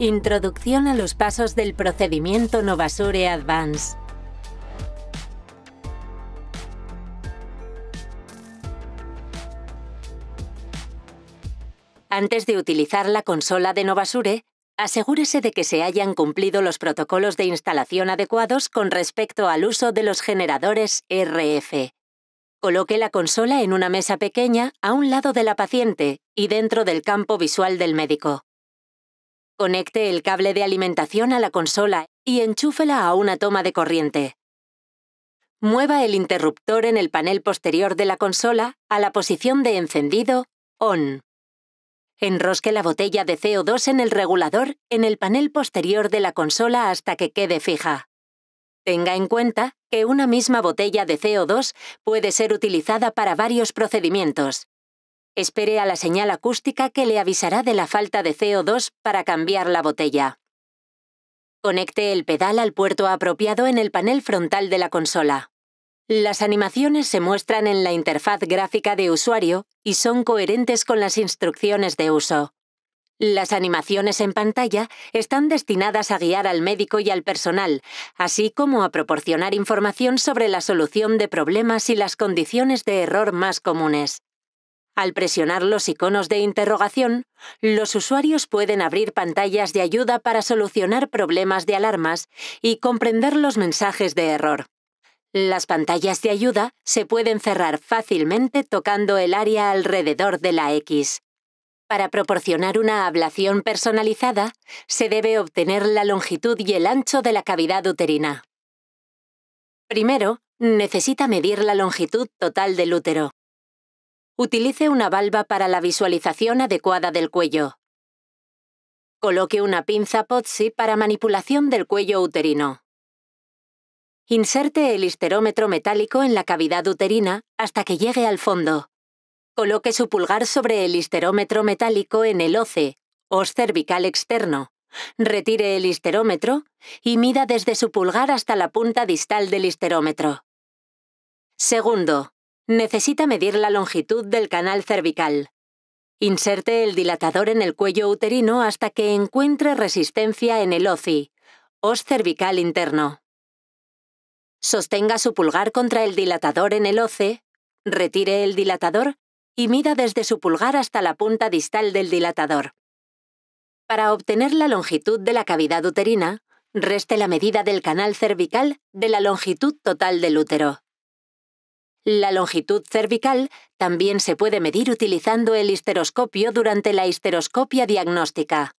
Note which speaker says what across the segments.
Speaker 1: Introducción a los pasos del procedimiento Novasure Advance. Antes de utilizar la consola de Novasure, asegúrese de que se hayan cumplido los protocolos de instalación adecuados con respecto al uso de los generadores RF. Coloque la consola en una mesa pequeña a un lado de la paciente y dentro del campo visual del médico. Conecte el cable de alimentación a la consola y enchúfela a una toma de corriente. Mueva el interruptor en el panel posterior de la consola a la posición de encendido ON. Enrosque la botella de CO2 en el regulador en el panel posterior de la consola hasta que quede fija. Tenga en cuenta que una misma botella de CO2 puede ser utilizada para varios procedimientos, Espere a la señal acústica que le avisará de la falta de CO2 para cambiar la botella. Conecte el pedal al puerto apropiado en el panel frontal de la consola. Las animaciones se muestran en la interfaz gráfica de usuario y son coherentes con las instrucciones de uso. Las animaciones en pantalla están destinadas a guiar al médico y al personal, así como a proporcionar información sobre la solución de problemas y las condiciones de error más comunes. Al presionar los iconos de interrogación, los usuarios pueden abrir pantallas de ayuda para solucionar problemas de alarmas y comprender los mensajes de error. Las pantallas de ayuda se pueden cerrar fácilmente tocando el área alrededor de la X. Para proporcionar una ablación personalizada, se debe obtener la longitud y el ancho de la cavidad uterina. Primero, necesita medir la longitud total del útero. Utilice una valva para la visualización adecuada del cuello. Coloque una pinza POTSI para manipulación del cuello uterino. Inserte el histerómetro metálico en la cavidad uterina hasta que llegue al fondo. Coloque su pulgar sobre el histerómetro metálico en el OCE, o cervical externo. Retire el histerómetro y mida desde su pulgar hasta la punta distal del histerómetro. Segundo, Necesita medir la longitud del canal cervical. Inserte el dilatador en el cuello uterino hasta que encuentre resistencia en el OCI, os cervical interno. Sostenga su pulgar contra el dilatador en el OCE, retire el dilatador y mida desde su pulgar hasta la punta distal del dilatador. Para obtener la longitud de la cavidad uterina, reste la medida del canal cervical de la longitud total del útero. La longitud cervical también se puede medir utilizando el histeroscopio durante la histeroscopia diagnóstica.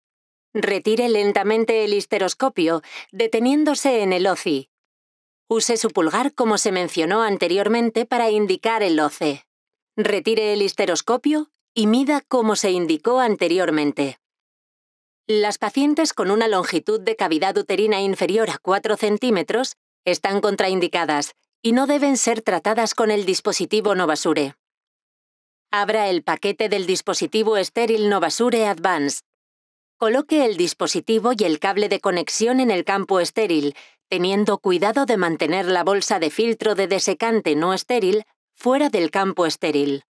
Speaker 1: Retire lentamente el histeroscopio, deteniéndose en el OCI. Use su pulgar como se mencionó anteriormente para indicar el OCE. Retire el histeroscopio y mida como se indicó anteriormente. Las pacientes con una longitud de cavidad uterina inferior a 4 centímetros están contraindicadas y no deben ser tratadas con el dispositivo Novasure. Abra el paquete del dispositivo estéril Novasure Advanced. Coloque el dispositivo y el cable de conexión en el campo estéril, teniendo cuidado de mantener la bolsa de filtro de desecante no estéril fuera del campo estéril.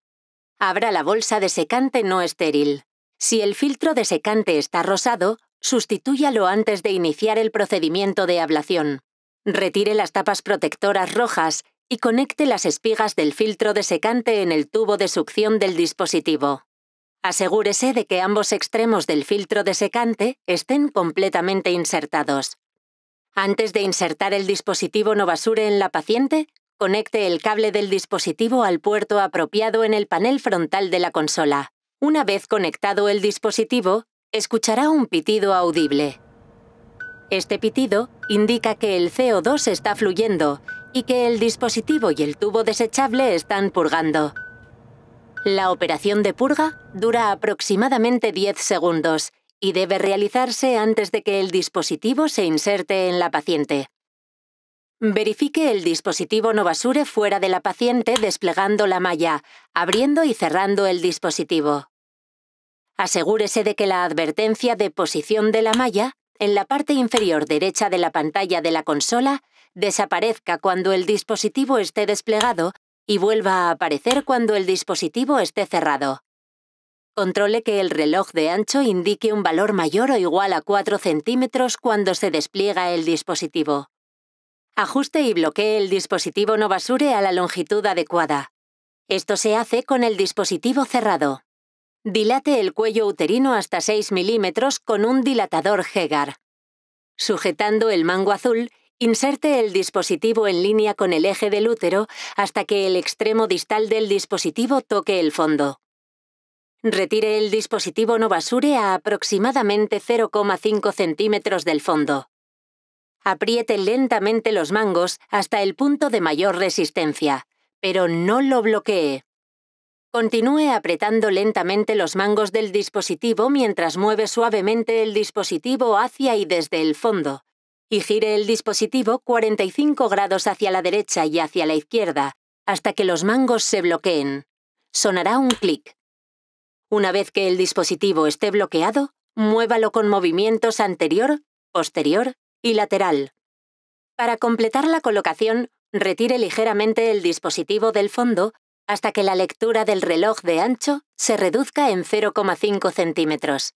Speaker 1: Abra la bolsa de secante no estéril. Si el filtro de secante está rosado, sustitúyalo antes de iniciar el procedimiento de ablación. Retire las tapas protectoras rojas y conecte las espigas del filtro de secante en el tubo de succión del dispositivo. Asegúrese de que ambos extremos del filtro de secante estén completamente insertados. Antes de insertar el dispositivo no Novasure en la paciente, conecte el cable del dispositivo al puerto apropiado en el panel frontal de la consola. Una vez conectado el dispositivo, escuchará un pitido audible. Este pitido indica que el CO2 está fluyendo y que el dispositivo y el tubo desechable están purgando. La operación de purga dura aproximadamente 10 segundos y debe realizarse antes de que el dispositivo se inserte en la paciente. Verifique el dispositivo no basure fuera de la paciente desplegando la malla, abriendo y cerrando el dispositivo. Asegúrese de que la advertencia de posición de la malla en la parte inferior derecha de la pantalla de la consola desaparezca cuando el dispositivo esté desplegado y vuelva a aparecer cuando el dispositivo esté cerrado. Controle que el reloj de ancho indique un valor mayor o igual a 4 centímetros cuando se despliega el dispositivo. Ajuste y bloquee el dispositivo no basure a la longitud adecuada. Esto se hace con el dispositivo cerrado. Dilate el cuello uterino hasta 6 milímetros con un dilatador Hegar. Sujetando el mango azul, inserte el dispositivo en línea con el eje del útero hasta que el extremo distal del dispositivo toque el fondo. Retire el dispositivo no basure a aproximadamente 0,5 centímetros del fondo. Apriete lentamente los mangos hasta el punto de mayor resistencia, pero no lo bloquee. Continúe apretando lentamente los mangos del dispositivo mientras mueve suavemente el dispositivo hacia y desde el fondo, y gire el dispositivo 45 grados hacia la derecha y hacia la izquierda, hasta que los mangos se bloqueen. Sonará un clic. Una vez que el dispositivo esté bloqueado, muévalo con movimientos anterior, posterior y lateral. Para completar la colocación, retire ligeramente el dispositivo del fondo hasta que la lectura del reloj de ancho se reduzca en 0,5 centímetros.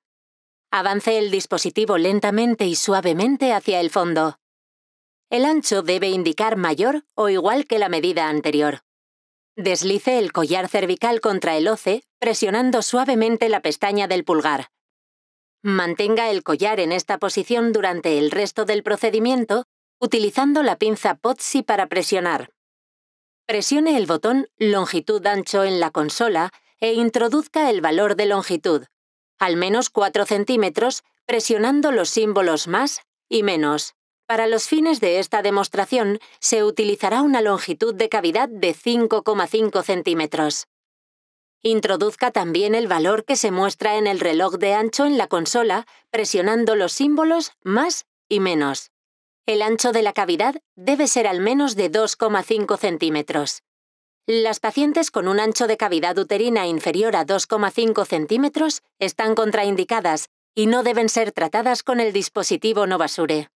Speaker 1: Avance el dispositivo lentamente y suavemente hacia el fondo. El ancho debe indicar mayor o igual que la medida anterior. Deslice el collar cervical contra el OCE presionando suavemente la pestaña del pulgar. Mantenga el collar en esta posición durante el resto del procedimiento utilizando la pinza POTSY para presionar. Presione el botón Longitud ancho en la consola e introduzca el valor de longitud, al menos 4 centímetros, presionando los símbolos más y menos. Para los fines de esta demostración, se utilizará una longitud de cavidad de 5,5 centímetros. Introduzca también el valor que se muestra en el reloj de ancho en la consola, presionando los símbolos más y menos. El ancho de la cavidad debe ser al menos de 2,5 centímetros. Las pacientes con un ancho de cavidad uterina inferior a 2,5 centímetros están contraindicadas y no deben ser tratadas con el dispositivo Novasure.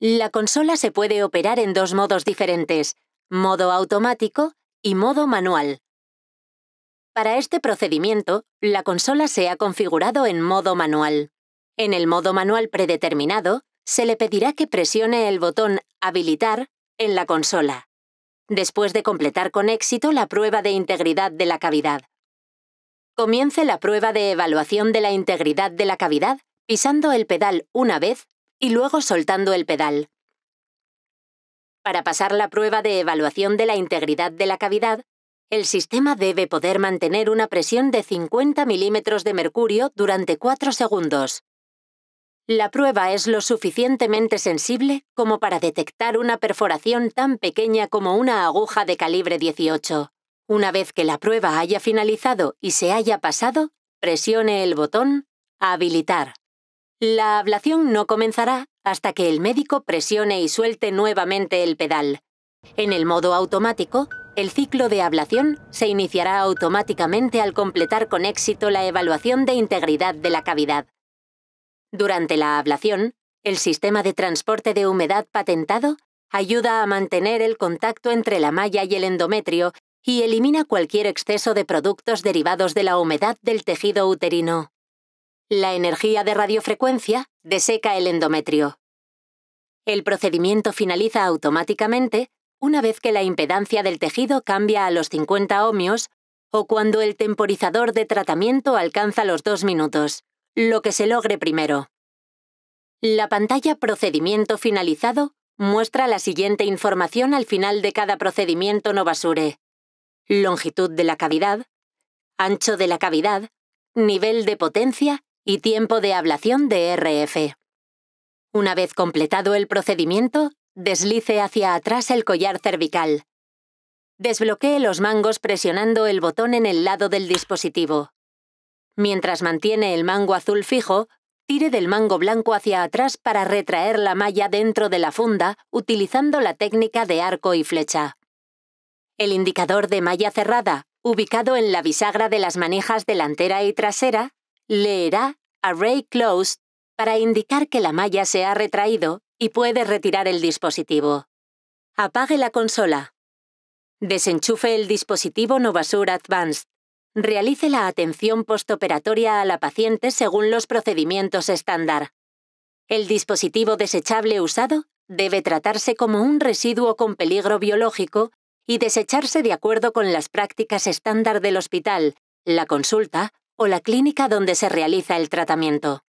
Speaker 1: La consola se puede operar en dos modos diferentes, modo automático y modo manual. Para este procedimiento, la consola se ha configurado en modo manual. En el modo manual predeterminado, se le pedirá que presione el botón Habilitar en la consola, después de completar con éxito la prueba de integridad de la cavidad. Comience la prueba de evaluación de la integridad de la cavidad pisando el pedal una vez y luego soltando el pedal. Para pasar la prueba de evaluación de la integridad de la cavidad, el sistema debe poder mantener una presión de 50 milímetros de mercurio durante 4 segundos. La prueba es lo suficientemente sensible como para detectar una perforación tan pequeña como una aguja de calibre 18. Una vez que la prueba haya finalizado y se haya pasado, presione el botón Habilitar. La ablación no comenzará hasta que el médico presione y suelte nuevamente el pedal. En el modo automático, el ciclo de ablación se iniciará automáticamente al completar con éxito la evaluación de integridad de la cavidad. Durante la ablación, el sistema de transporte de humedad patentado ayuda a mantener el contacto entre la malla y el endometrio y elimina cualquier exceso de productos derivados de la humedad del tejido uterino. La energía de radiofrecuencia deseca el endometrio. El procedimiento finaliza automáticamente una vez que la impedancia del tejido cambia a los 50 ohmios o cuando el temporizador de tratamiento alcanza los 2 minutos lo que se logre primero. La pantalla Procedimiento finalizado muestra la siguiente información al final de cada procedimiento no basure: Longitud de la cavidad, ancho de la cavidad, nivel de potencia y tiempo de ablación de RF. Una vez completado el procedimiento, deslice hacia atrás el collar cervical. Desbloquee los mangos presionando el botón en el lado del dispositivo. Mientras mantiene el mango azul fijo, tire del mango blanco hacia atrás para retraer la malla dentro de la funda utilizando la técnica de arco y flecha. El indicador de malla cerrada, ubicado en la bisagra de las manijas delantera y trasera, leerá Array Closed para indicar que la malla se ha retraído y puede retirar el dispositivo. Apague la consola. Desenchufe el dispositivo Novasur Advanced realice la atención postoperatoria a la paciente según los procedimientos estándar. El dispositivo desechable usado debe tratarse como un residuo con peligro biológico y desecharse de acuerdo con las prácticas estándar del hospital, la consulta o la clínica donde se realiza el tratamiento.